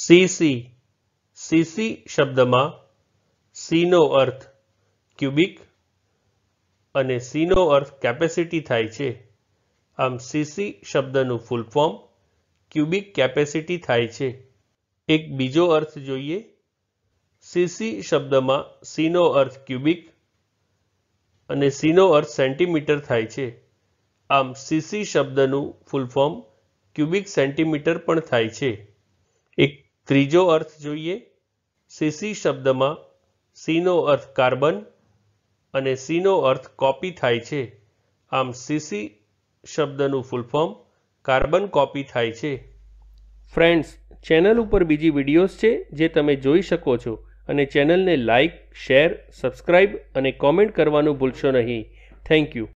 CC CC શબ્દમાં સીનો અર્થ cubic અને સીનો અર્થ capacity થાય છે આમ સીસી શબ્દનું ફૂલ ફોર્મ ક્યુબિક કેપેસિટી થાય છે એક બીજો અર્થ જોઈએ સીસી શબ્દમાં સીનો અર્થ ક્યુબિક અને સીનો અર્થ સેન્ટીમીટર થાય છે આમ સીસી શબ્દનું ફૂલ ફોર્મ ક્યુબિક સેન્ટીમીટર પણ થાય છે ત્રીજો અર્થ જોઈએ સીસી શબ્દમાં સીનો અર્થ કાર્બન અને સીનો અર્થ કોપી થાય છે આમ સીસી શબ્દનું ફૂલ ફોર્મ કાર્બન કોપી થાય છે ફ્રેન્ડ્સ ચેનલ ઉપર બીજી વિડીયોઝ છે જે તમે જોઈ શકો છો અને ચેનલને લાઇક શેર સબસ્ક્રાઈબ અને કોમેન્ટ કરવાનું ભૂલશો નહીં થેન્ક યુ